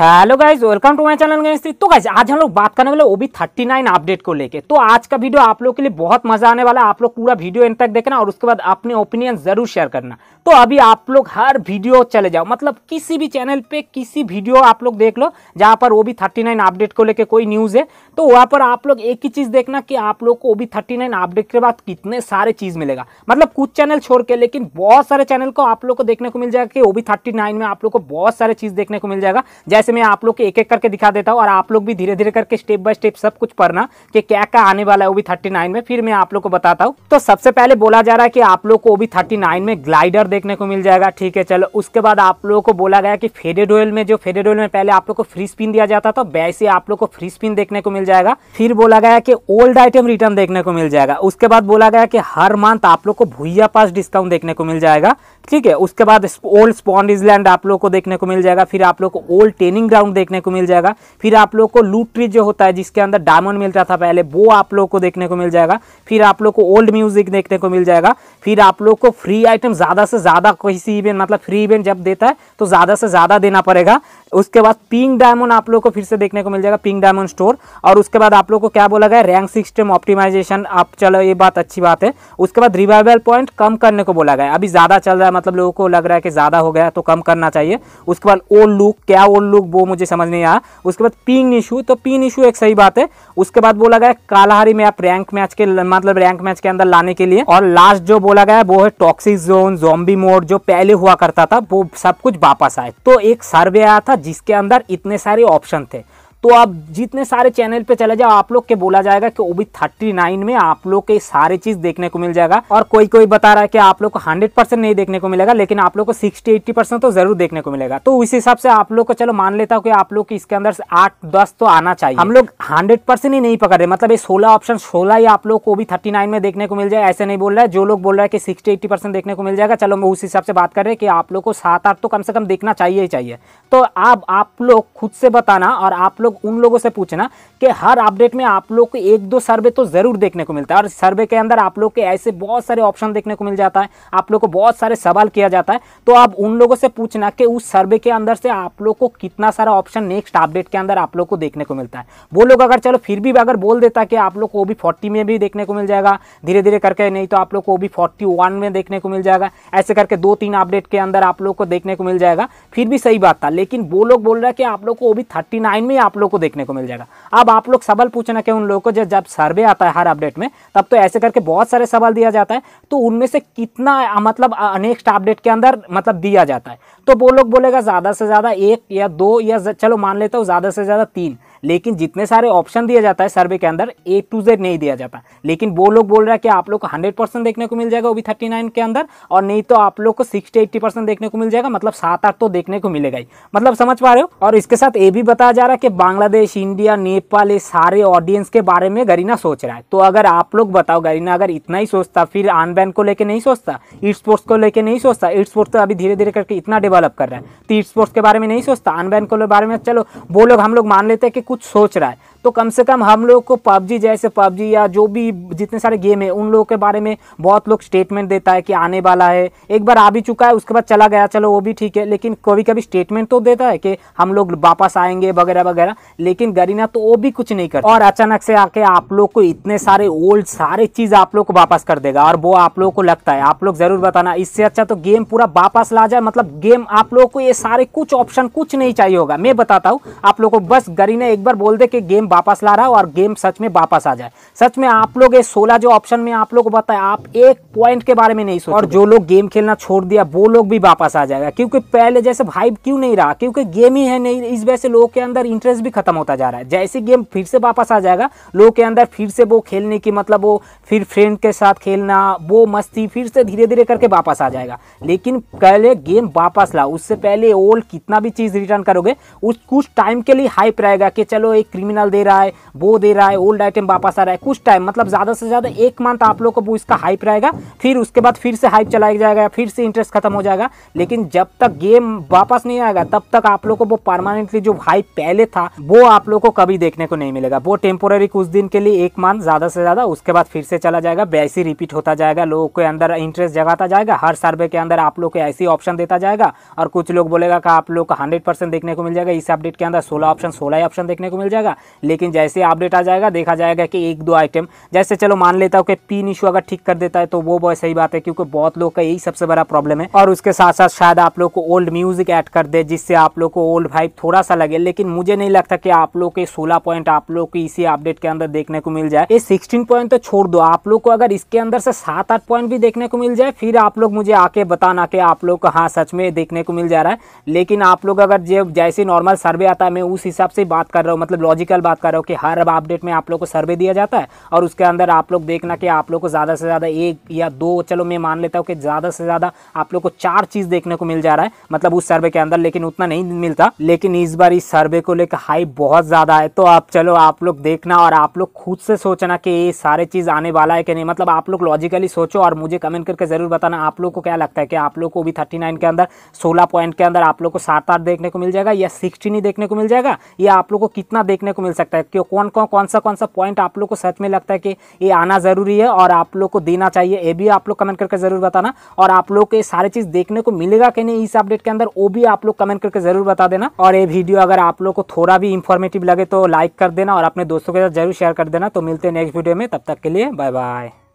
hello guys welcome to my channel Ganesh तो guys आज हम लोग बात करने वाले ओबी थर्टी नाइन अपडेट को लेके तो आज का वीडियो आप लोग के लिए बहुत मजा आने वाला है आप लोग पूरा वीडियो एंड तक देखना और उसके बाद अपने ओपिनियन जरूर शेयर करना तो अभी आप लोग हर वीडियो चले जाओ मतलब किसी भी चैनल पे किसी वीडियो आप लोग देख लो जहाँ पर ओबी थर्टी अपडेट को लेकर कोई न्यूज़ है तो वहाँ पर आप लोग एक ही चीज़ देखना कि आप लोग को ओबी थर्टी अपडेट के बाद कितने सारे चीज़ मिलेगा मतलब कुछ चैनल छोड़ के लेकिन बहुत सारे चैनल को आप लोग को देखने को मिल जाएगा कि ओबी थर्टी में आप लोग को बहुत सारे चीज़ देखने को मिल जाएगा जैसे जैसे मैं आप लोग के एक एक करके दिखा देता हूँ और आप लोग भी धीरे धीरे करके स्टेप बाय स्टेप सब कुछ पढ़ना कि क्या क्या आने वाला है वो भी थर्टी में फिर मैं आप लोग को बताता हूँ तो सबसे पहले बोला जा रहा है कि आप लोग को वो भी थर्टी में ग्लाइडर देखने को मिल जाएगा ठीक है चलो उसके बाद आप लोगों को बोला गया कि फेडेड ऑयल में जो फेडेड ऑयल में पहले आप लोग को फ्री स्पिन दिया जाता था वैसे आप लोग को फ्री स्पिन देखने को मिल जाएगा फिर बोला गया कि ओल्ड आइटम रिटर्न देखने को मिल जाएगा उसके बाद बोला गया कि हर मंथ आप लोग को भूया पास डिस्काउंट देखने को मिल जाएगा ठीक है उसके बाद ओल्ड स्पॉन्डिज लैंड आप लोग को देखने को मिल जाएगा फिर आप लोग को ओल्ड ट्रेनिंग ग्राउंड देखने को मिल जाएगा फिर आप लोग को लूट ट्री जो होता है जिसके अंदर डायमंड मिलता था पहले वो आप लोग को देखने को मिल जाएगा फिर आप लोग को ओल्ड म्यूजिक देखने को मिल जाएगा फिर आप लोग को फ्री आइटम ज़्यादा से ज़्यादा किसी इवेंट मतलब फ्री इवेंट जब देता है तो ज़्यादा से ज़्यादा देना पड़ेगा उसके बाद पिंक डायमंड आप लोग को फिर से देखने को मिल जाएगा पिंक डायमंड स्टोर और उसके बाद आप लोग को क्या बोला गया रैंक सिस्टम ऑप्टिमाइजेशन आप चलो ये बात अच्छी बात है उसके बाद रिवाइवल पॉइंट कम करने को बोला गया अभी ज़्यादा चल रहा है मतलब लोगों को लग रहा है कि ज़्यादा हो गया तो कम करना चाहिए उसके बाद ओल्ड लुक क्या ओल्ड लुक वो मुझे समझ नहीं आया उसके बाद पिंग इशू तो पिन इशू एक सही बात है उसके बाद बोला गया कालाहारी में आप रैंक मैच के मतलब रैंक मैच के अंदर लाने के लिए और लास्ट जो बोला गया वो है टॉक्सिक जोन जोम्बी मोड जो पहले हुआ करता था वो सब कुछ वापस आए तो एक सर्वे आया था जिसके अंदर इतने सारे ऑप्शन थे तो आप जितने सारे चैनल पे चले जाओ आप लोग के बोला जाएगा कि ओबी थर्टी नाइन में आप लोग के सारे चीज देखने को मिल जाएगा और कोई कोई बता रहा है कि आप लोग को हंड्रेड परसेंट नहीं देखने को मिलेगा लेकिन आप लोग को सिक्सटी एट्टी परसेंट तो जरूर देखने को मिलेगा तो उस हिसाब से आप लोग को चलो मान लेता हूँ कि आप लोग इसके अंदर आठ दस तो आना चाहिए हम लोग हंड्रेड परसेंट ही नहीं पकड़ रहे मतलब ये सोलह ऑप्शन सोलह ही आप लोग को भी थर्टी नाइन में देखने को मिल जाए ऐसे नहीं बोल रहा है जो लोग बोल रहा है कि सिक्सटी एट्टी परसेंट देखने को मिल जाएगा चलो मैं उस हिसाब से बात कर रहे हैं कि आप लोग को सात आठ तो कम से कम देखना चाहिए ही चाहिए तो आप लोग खुद से बताना और आप लोग लोग उन लोगों से पूछना कि हर अपडेट में आप लोग को एक दो सर्वे तो ज़रूर देखने को मिलता है और सर्वे के अंदर आप लोग के ऐसे बहुत सारे ऑप्शन देखने को मिल जाता है आप लोग को बहुत सारे सवाल किया जाता है तो आप उन लोगों से पूछना कि उस सर्वे के अंदर से आप लोग को कितना सारा ऑप्शन नेक्स्ट अपडेट के अंदर आप लोग को देखने को मिलता है वो लोग अगर चलो फिर भी अगर बोल देता कि आप लोग को भी फोर्टी में भी देखने को मिल जाएगा धीरे धीरे करके नहीं तो आप लोग को भी फोर्टी में देखने को मिल जाएगा ऐसे करके दो तीन अपडेट के अंदर आप लोग को देखने को मिल जाएगा फिर भी सही बात था लेकिन वो लोग बोल रहे है कि आप लोग को भी थर्टी में आप लोग को देखने को मिल जाएगा अब आप लोग सवाल पूछना के उन लोगों को जब सर्वे आता है हर अपडेट में तब तो ऐसे करके बहुत सारे सवाल दिया जाता है तो उनमें से कितना मतलब नेक्स्ट अपडेट के अंदर मतलब दिया जाता है तो वो लोग बोलेगा ज़्यादा से ज़्यादा एक या दो या चलो मान लेता हूँ ज़्यादा से ज़्यादा तीन लेकिन जितने सारे ऑप्शन दिया जाता है सर्वे के अंदर ए टू जेड नहीं दिया जाता लेकिन वो लोग बोल रहे हैं कि आप लोग को हंड्रेड परसेंट देखने को मिल जाएगा भी थर्टी नाइन के अंदर और नहीं तो आप लोग को सिक्सटी एट्टी परसेंट देखने को मिल जाएगा मतलब सात आठ तो देखने को मिलेगा ही मतलब समझ पा रहे हो और इसके साथ ये भी बताया जा रहा है कि बांग्लादेश इंडिया नेपाल ये सारे ऑडियंस के बारे में गरीना सोच रहा है तो अगर आप लोग बताओ गरीना अगर इतना ही सोचता फिर आनबैन को लेकर नहीं सोचता ईट स्पोर्ट्स को लेकर नहीं सोचता ईट स्पोर्ट्स तो अभी धीरे धीरे करके इतना डेवलप कर रहा है तो ईट स्पोर्ट्स के बारे में नहीं सोचता बैन को बारे में चलो वो लोग हम लोग मान लेते हैं कि कुछ सोच रहा है तो कम से कम हम लोग को पबजी जैसे पबजी या जो भी जितने सारे गेम है उन लोगों के बारे में बहुत लोग स्टेटमेंट देता है कि आने वाला है एक बार आ भी चुका है उसके बाद चला गया चलो वो भी ठीक है लेकिन कभी कभी स्टेटमेंट तो देता है कि हम लोग वापस आएंगे वगैरह वगैरह लेकिन गरीना तो वो भी कुछ नहीं करता और अचानक से आके आप लोग को इतने सारे ओल्ड सारे चीज़ आप लोग को वापस कर देगा और वो आप लोग को लगता है आप लोग ज़रूर बताना इससे अच्छा तो गेम पूरा वापस ला जाए मतलब गेम आप लोग को ये सारे कुछ ऑप्शन कुछ नहीं चाहिए होगा मैं बताता हूँ आप लोग को बस गरीना एक बार बोल दे कि गेम वापस ला रहा है और गेम सच में वापस आ जाए सच में आप लोग ये सोलह जो ऑप्शन में आप लोग को बताया आप एक पॉइंट के बारे में नहीं सोच और जो लोग गेम खेलना छोड़ दिया वो लोग भी वापस आ जाएगा क्योंकि पहले जैसे भाई क्यों नहीं रहा क्योंकि गेम ही है नहीं इस वजह से लोगों के अंदर इंटरेस्ट भी खत्म होता जा रहा है जैसे गेम फिर से वापस आ जाएगा लोगों के अंदर फिर से वो खेलने की मतलब वो फिर फ्रेंड के साथ खेलना वो मस्ती फिर से धीरे धीरे करके वापस आ जाएगा लेकिन पहले गेम वापस ला उससे पहले ओल्ड कितना भी चीज़ रिटर्न करोगे उस कुछ टाइम के लिए हाइप रहेगा कि चलो एक क्रिमिनल दे रहा है वो दे रहा है ओल्ड आइटम वापस आ रहा है कुछ टाइम मतलब ज़्यादा से ज़्यादा एक मंथ आप लोग को वो इसका हाइप रहेगा फिर उसके बाद फिर से हाइप चलाया जाएगा फिर से इंटरेस्ट खत्म हो जाएगा लेकिन जब तक गेम वापस नहीं आएगा तब तक आप लोग को वो परमानेंटली जो हाइप पहले था वो आप लोग को कभी देखने को नहीं मिलेगा वो टेम्पोररी कुछ दिन के लिए एक मंथ ज़्यादा से ज़्यादा उसके बाद फिर से चला जाएगा वैसे रिपीट होता जाएगा लोगों के अंदर इंटरेस्ट जगाता जाएगा हर सर्वे के अंदर आप लोग को ऐसी ऑप्शन देता जाएगा और कुछ लोग बोलेगा कि आप लोग को हंड्रेड देखने को मिल जाएगा इस अपडेट के अंदर सोलह ऑप्शन सोलह ही ऑप्शन देखने को मिल जाएगा लेकिन जैसे अपडेट आ जाएगा देखा जाएगा कि एक दो आइटम जैसे चलो मान लेता हूँ कि पिन इशू अगर ठीक कर देता है तो वो बहुत सही बात है क्योंकि बहुत लोग का यही सबसे बड़ा प्रॉब्लम है और उसके साथ साथ शायद आप लोग को ओल्ड म्यूजिक ऐड कर दे जिससे आप लोग को ओल्ड भाई थोड़ा सा लगे लेकिन मुझे नहीं लगता कि आप लोग के सोलह पॉइंट आप लोग को इसी अपडेट के अंदर देखने को मिल जाए ये सिक्सटीन पॉइंट तो छोड़ दो आप लोग को अगर इसके अंदर से सात आठ पॉइंट भी देखने को मिल जाए फिर आप लोग मुझे आके बताना कि आप लोग को हाँ सच में देखने को मिल जा रहा है लेकिन आप लोग अगर जैसे नॉर्मल सर्वे आता है मैं उस हिसाब से बात कर रहा हूँ मतलब लॉजिकल बात चेक करो कि हर अपडेट में आप लोग को सर्वे दिया जाता है और उसके अंदर आप लोग देखना कि आप लोग को ज़्यादा से ज़्यादा एक या दो चलो मैं मान लेता हूँ कि ज़्यादा से ज़्यादा आप लोग को चार चीज़ देखने को मिल जा रहा है मतलब उस सर्वे के अंदर लेकिन उतना नहीं मिलता लेकिन इस बार इस सर्वे को लेकर हाई बहुत ज़्यादा है तो आप चलो आप लोग देखना और आप लोग खुद से सोचना कि ये सारे चीज़ आने वाला है कि नहीं मतलब आप लोग लॉजिकली सोचो और मुझे कमेंट करके ज़रूर बताना आप लोग को क्या लगता है कि आप लोग को भी थर्टी के अंदर सोलह पॉइंट के अंदर आप लोग को सात आठ देखने को मिल जाएगा या सिक्सटीन ही देखने को मिल जाएगा या आप लोग को कितना देखने को मिल सकता लगता है क्यों कौन कौन कौन सा कौन सा पॉइंट आप लोग को सच में लगता है कि ये आना ज़रूरी है और आप लोग को देना चाहिए ये भी आप लोग कमेंट करके ज़रूर बताना और आप लोग को ये सारी चीज़ देखने को मिलेगा कि नहीं इस अपडेट के अंदर वो भी आप लोग कमेंट करके ज़रूर बता देना और ये वीडियो अगर आप लोग को थोड़ा भी इन्फॉर्मेटिव लगे तो लाइक कर देना और अपने दोस्तों के साथ जरूर शेयर कर देना तो मिलते हैं नेक्स्ट वीडियो में तब तक के लिए बाय बाय